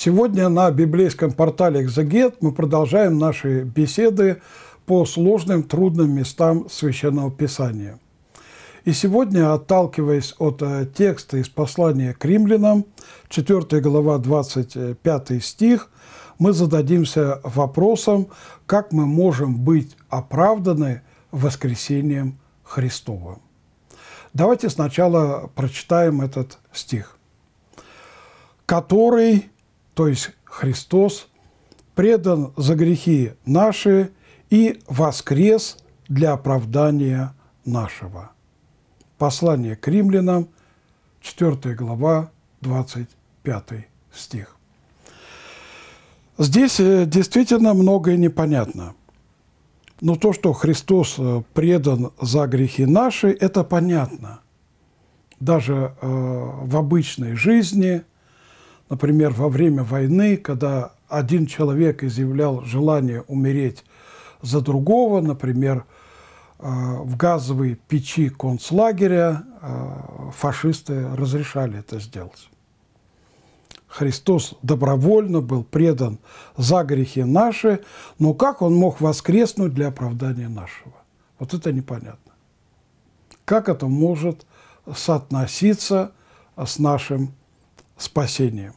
Сегодня на библейском портале «Экзегет» мы продолжаем наши беседы по сложным, трудным местам Священного Писания. И сегодня, отталкиваясь от э, текста из послания к римлянам, 4 глава, 25 стих, мы зададимся вопросом, как мы можем быть оправданы воскресением Христовым. Давайте сначала прочитаем этот стих, который то есть Христос, предан за грехи наши и воскрес для оправдания нашего. Послание к римлянам, 4 глава, 25 стих. Здесь э, действительно многое непонятно. Но то, что Христос э, предан за грехи наши, это понятно. Даже э, в обычной жизни – Например, во время войны, когда один человек изъявлял желание умереть за другого, например, э, в газовой печи концлагеря э, фашисты разрешали это сделать. Христос добровольно был предан за грехи наши, но как он мог воскреснуть для оправдания нашего? Вот это непонятно. Как это может соотноситься с нашим спасением?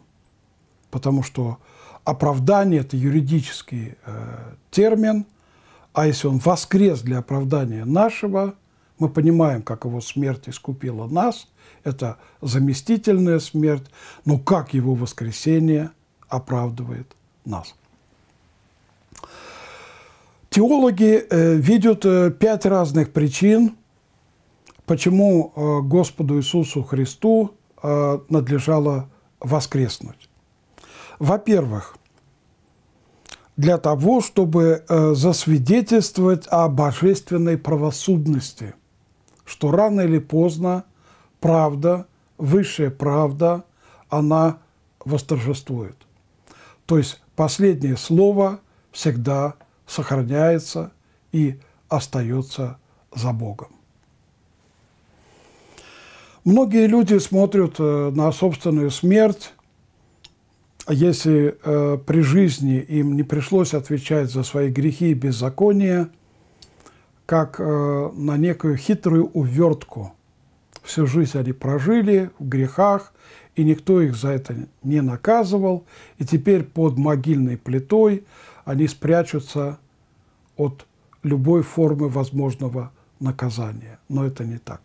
потому что оправдание – это юридический э, термин, а если он воскрес для оправдания нашего, мы понимаем, как его смерть искупила нас, это заместительная смерть, но как его воскресение оправдывает нас. Теологи э, видят э, пять разных причин, почему э, Господу Иисусу Христу э, надлежало воскреснуть. Во-первых, для того, чтобы э, засвидетельствовать о божественной правосудности, что рано или поздно правда, высшая правда, она восторжествует. То есть последнее слово всегда сохраняется и остается за Богом. Многие люди смотрят э, на собственную смерть а если э, при жизни им не пришлось отвечать за свои грехи и беззакония, как э, на некую хитрую увертку. Всю жизнь они прожили в грехах, и никто их за это не наказывал, и теперь под могильной плитой они спрячутся от любой формы возможного наказания. Но это не так.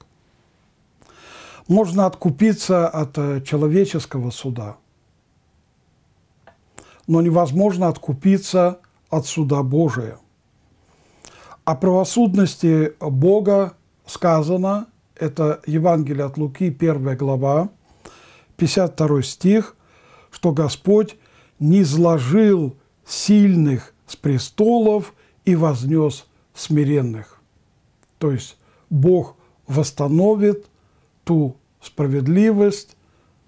Можно откупиться от э, человеческого суда – но невозможно откупиться от суда Божия. О правосудности Бога сказано, это Евангелие от Луки, 1 глава, 52 стих, что Господь не зложил сильных с престолов и вознес смиренных. То есть Бог восстановит ту справедливость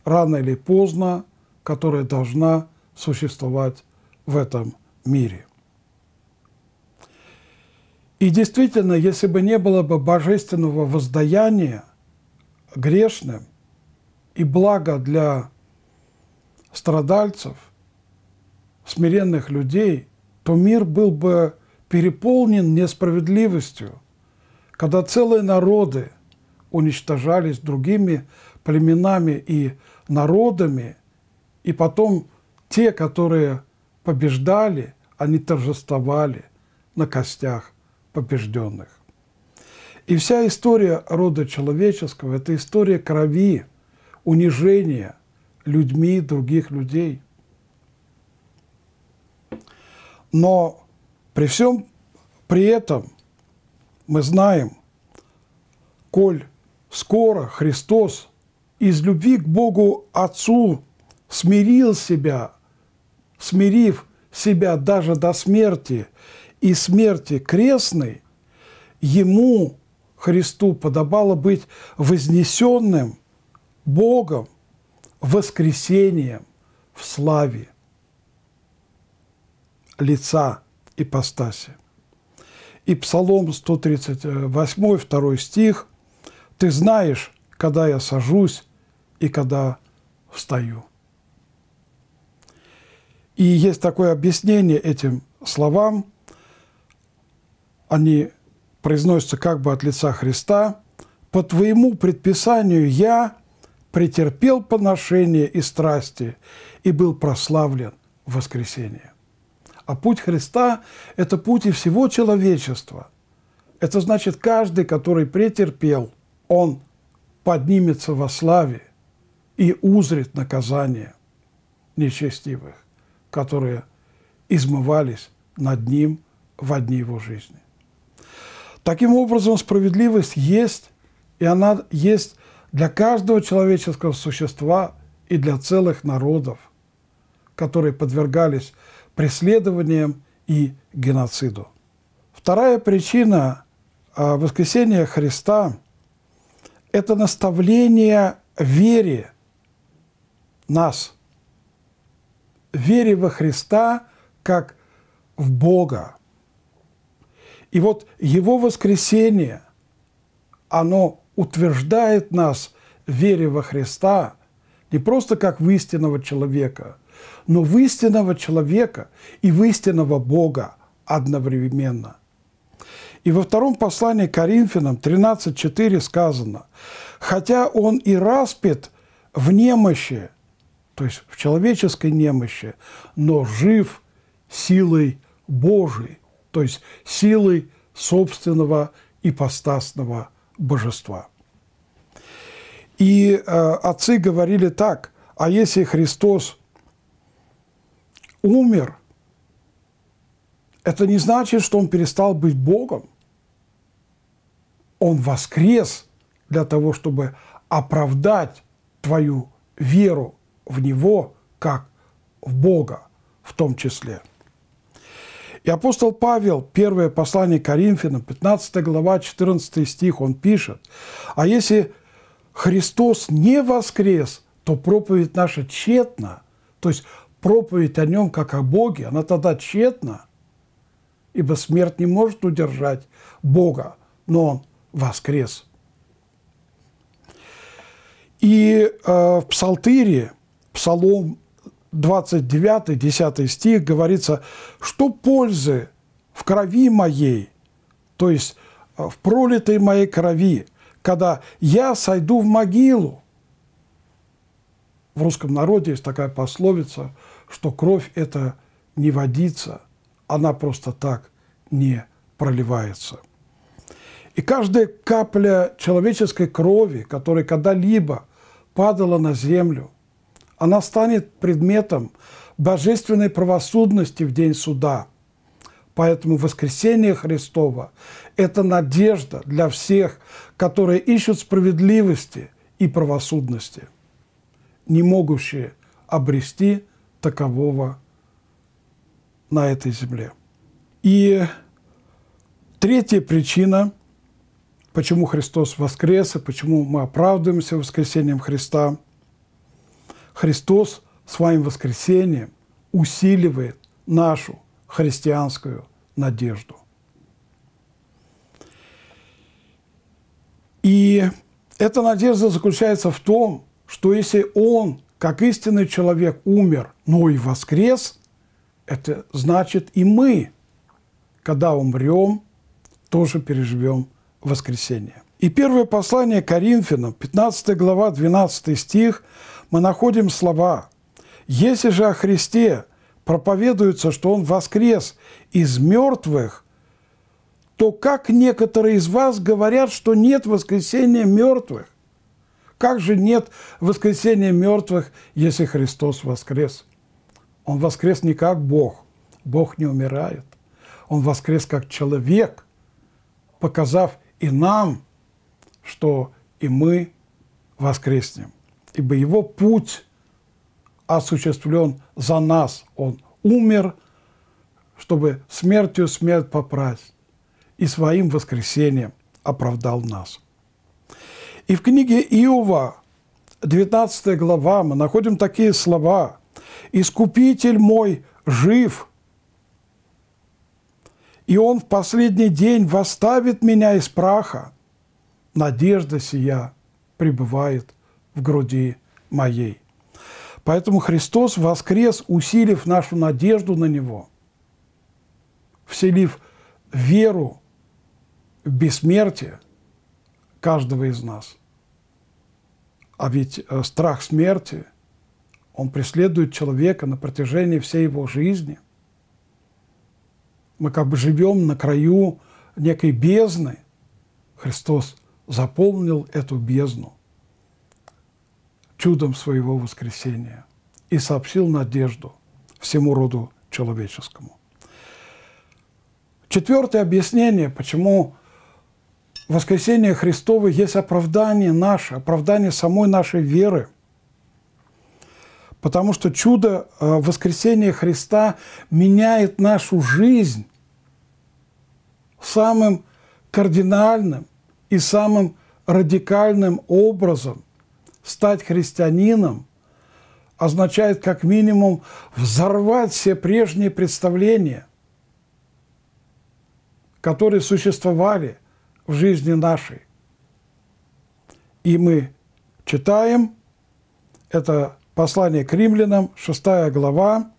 рано или поздно, которая должна существовать в этом мире. И действительно, если бы не было бы божественного воздаяния грешным и блага для страдальцев, смиренных людей, то мир был бы переполнен несправедливостью, когда целые народы уничтожались другими племенами и народами, и потом – те, которые побеждали, они торжествовали на костях побежденных. И вся история рода человеческого – это история крови, унижения людьми других людей. Но при всем при этом мы знаем, коль скоро Христос из любви к Богу Отцу смирил себя смирив себя даже до смерти и смерти крестной, ему, Христу, подобало быть вознесенным Богом, воскресением в славе лица ипостаси. И Псалом 138, 2 стих «Ты знаешь, когда я сажусь и когда встаю». И есть такое объяснение этим словам. Они произносятся как бы от лица Христа. «По твоему предписанию я претерпел поношение и страсти и был прославлен в воскресенье». А путь Христа – это путь и всего человечества. Это значит, каждый, который претерпел, он поднимется во славе и узрит наказание нечестивых которые измывались над ним в дни его жизни. Таким образом, справедливость есть, и она есть для каждого человеческого существа и для целых народов, которые подвергались преследованиям и геноциду. Вторая причина а, воскресения Христа – это наставление вере нас – вере во Христа как в Бога. И вот Его воскресение, оно утверждает нас в вере во Христа не просто как в истинного человека, но в истинного человека и в истинного Бога одновременно. И во втором послании Коринфянам 13.4 сказано, «Хотя он и распят в немощи, то есть в человеческой немощи, но жив силой Божией, то есть силой собственного ипостасного божества. И э, отцы говорили так, а если Христос умер, это не значит, что он перестал быть Богом. Он воскрес для того, чтобы оправдать твою веру в Него, как в Бога в том числе. И апостол Павел, первое послание Коринфянам, 15 глава, 14 стих, он пишет, «А если Христос не воскрес, то проповедь наша тщетна». То есть проповедь о нем, как о Боге, она тогда тщетна, ибо смерть не может удержать Бога, но он воскрес. И э, в Псалтире – Псалом 29, 10 стих говорится, что пользы в крови моей, то есть э, в пролитой моей крови, когда я сойду в могилу. В русском народе есть такая пословица, что кровь – это не водится, она просто так не проливается. И каждая капля человеческой крови, которая когда-либо падала на землю – она станет предметом божественной правосудности в день суда. Поэтому воскресение Христова – это надежда для всех, которые ищут справедливости и правосудности, не могущие обрести такового на этой земле. И третья причина, почему Христос воскрес и почему мы оправдываемся воскресением Христа – Христос своим воскресением усиливает нашу христианскую надежду. И эта надежда заключается в том, что если Он, как истинный человек, умер, но и воскрес, это значит и мы, когда умрем, тоже переживем воскресение. И первое послание Коринфянам, 15 глава, 12 стих, мы находим слова «Если же о Христе проповедуется, что Он воскрес из мертвых, то как некоторые из вас говорят, что нет воскресения мертвых? Как же нет воскресения мертвых, если Христос воскрес? Он воскрес не как Бог. Бог не умирает. Он воскрес как человек, показав и нам – что и мы воскреснем. Ибо его путь осуществлен за нас. Он умер, чтобы смертью смерть попрасть, и своим воскресением оправдал нас. И в книге Иова, 19 глава, мы находим такие слова «Искупитель мой жив, и он в последний день восставит меня из праха, надежда сия пребывает в груди моей». Поэтому Христос воскрес, усилив нашу надежду на Него, вселив веру в бессмертие каждого из нас. А ведь э, страх смерти, он преследует человека на протяжении всей его жизни. Мы как бы живем на краю некой бездны. Христос – заполнил эту бездну чудом своего воскресения и сообщил надежду всему роду человеческому. Четвертое объяснение, почему воскресение Христово есть оправдание наше, оправдание самой нашей веры. Потому что чудо э, воскресения Христа меняет нашу жизнь самым кардинальным – и самым радикальным образом стать христианином означает как минимум взорвать все прежние представления, которые существовали в жизни нашей. И мы читаем это послание к римлянам, 6 глава,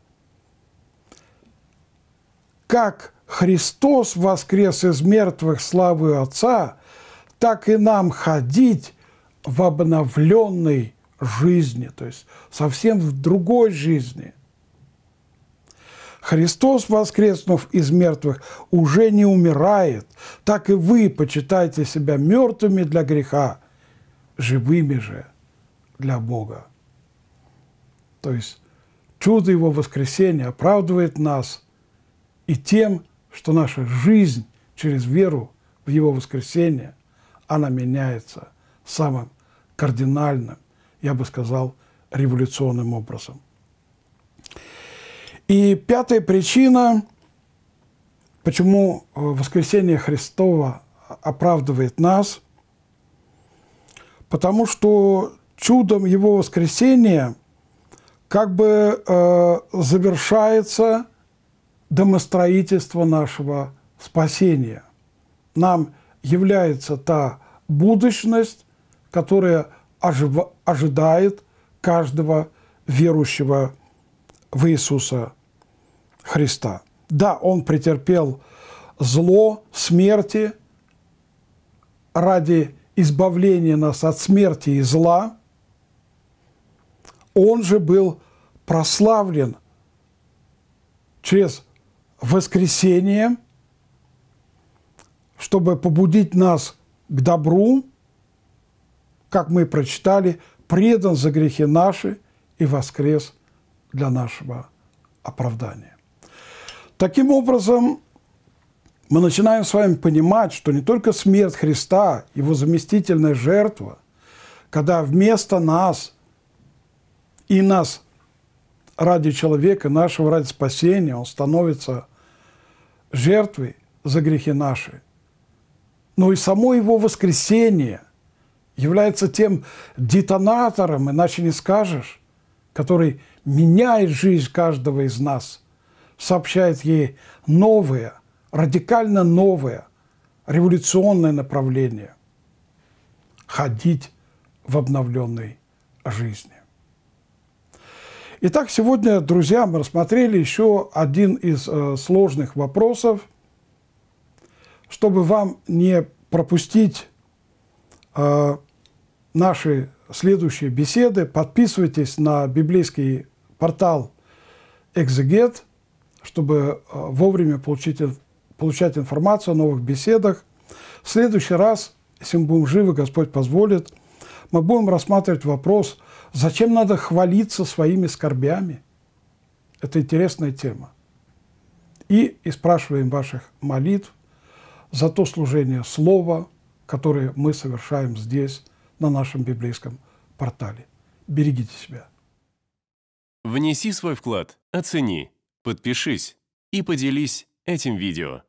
как Христос воскрес из мертвых славы Отца, так и нам ходить в обновленной жизни, то есть совсем в другой жизни. Христос, воскреснув из мертвых, уже не умирает. Так и вы почитайте себя мертвыми для греха, живыми же для Бога. То есть чудо Его воскресения оправдывает нас и тем, что наша жизнь через веру в Его воскресение она меняется самым кардинальным, я бы сказал, революционным образом. И пятая причина, почему э, воскресение Христова оправдывает нас, потому что чудом Его воскресения как бы э, завершается домостроительство нашего спасения. Нам является та будущность, которая ожидает каждого верующего в Иисуса Христа. Да, он претерпел зло, смерти ради избавления нас от смерти и зла. Он же был прославлен через воскресение – чтобы побудить нас к добру, как мы прочитали, предан за грехи наши и воскрес для нашего оправдания. Таким образом, мы начинаем с вами понимать, что не только смерть Христа, его заместительная жертва, когда вместо нас и нас ради человека, нашего ради спасения, он становится жертвой за грехи наши – но и само его воскресение является тем детонатором, иначе не скажешь, который меняет жизнь каждого из нас, сообщает ей новое, радикально новое, революционное направление – ходить в обновленной жизни. Итак, сегодня, друзья, мы рассмотрели еще один из э, сложных вопросов – чтобы вам не пропустить э, наши следующие беседы, подписывайтесь на библейский портал «Экзегет», чтобы э, вовремя получить, получать информацию о новых беседах. В следующий раз, если мы будем живы, Господь позволит, мы будем рассматривать вопрос, зачем надо хвалиться своими скорбями. Это интересная тема. И, и спрашиваем ваших молитв, за то служение Слова, которое мы совершаем здесь, на нашем библейском портале. Берегите себя. Внеси свой вклад, оцени, подпишись и поделись этим видео.